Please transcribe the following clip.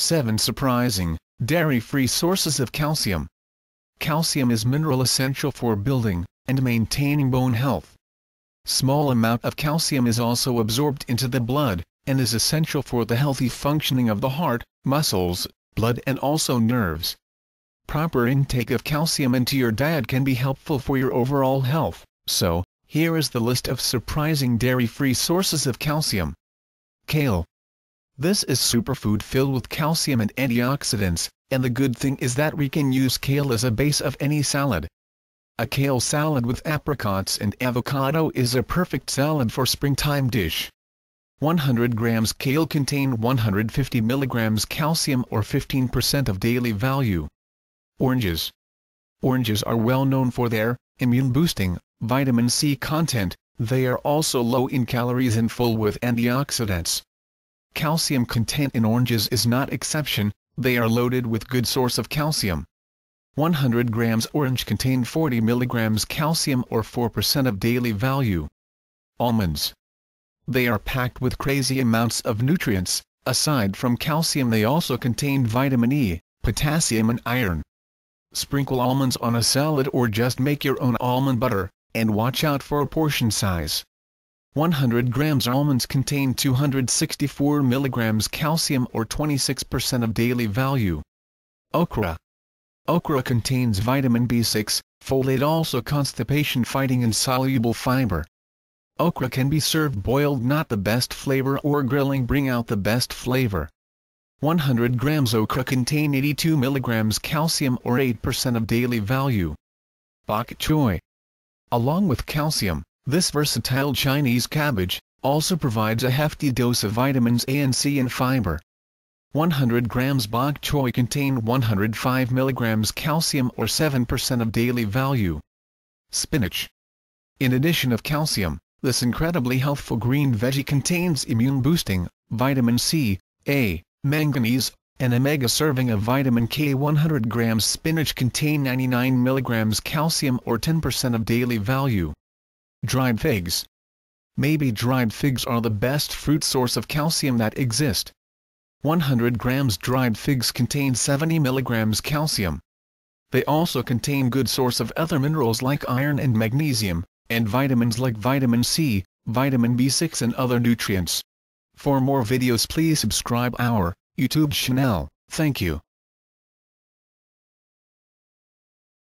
7. Surprising, dairy-free sources of calcium. Calcium is mineral essential for building and maintaining bone health. Small amount of calcium is also absorbed into the blood and is essential for the healthy functioning of the heart, muscles, blood and also nerves. Proper intake of calcium into your diet can be helpful for your overall health, so, here is the list of surprising dairy-free sources of calcium. Kale, this is superfood filled with calcium and antioxidants, and the good thing is that we can use kale as a base of any salad. A kale salad with apricots and avocado is a perfect salad for springtime dish. 100 grams kale contain 150 milligrams calcium or 15% of daily value. Oranges. Oranges are well known for their immune-boosting, vitamin C content, they are also low in calories and full with antioxidants. Calcium content in oranges is not exception, they are loaded with good source of calcium. 100 grams orange contain 40 milligrams calcium or 4% of daily value. Almonds. They are packed with crazy amounts of nutrients, aside from calcium they also contain vitamin E, potassium and iron. Sprinkle almonds on a salad or just make your own almond butter, and watch out for portion size. 100 grams almonds contain 264 milligrams calcium or 26% of daily value. Okra Okra contains vitamin B6, folate also constipation fighting and soluble fiber. Okra can be served boiled not the best flavor or grilling bring out the best flavor. 100 grams okra contain 82 milligrams calcium or 8% of daily value. Bok choy. Along with calcium, this versatile Chinese cabbage also provides a hefty dose of vitamins A and C and fiber. 100 grams bok choy contain 105 milligrams calcium or 7% of daily value. Spinach. In addition of calcium, this incredibly healthful green veggie contains immune-boosting, vitamin C, A, manganese, and a mega serving of vitamin K 100 grams spinach contain 99 milligrams calcium or 10% of daily value. Dried figs. Maybe dried figs are the best fruit source of calcium that exist. 100 grams dried figs contain 70 milligrams calcium. They also contain good source of other minerals like iron and magnesium, and vitamins like vitamin C, vitamin B6 and other nutrients. For more videos please subscribe our YouTube channel, thank you.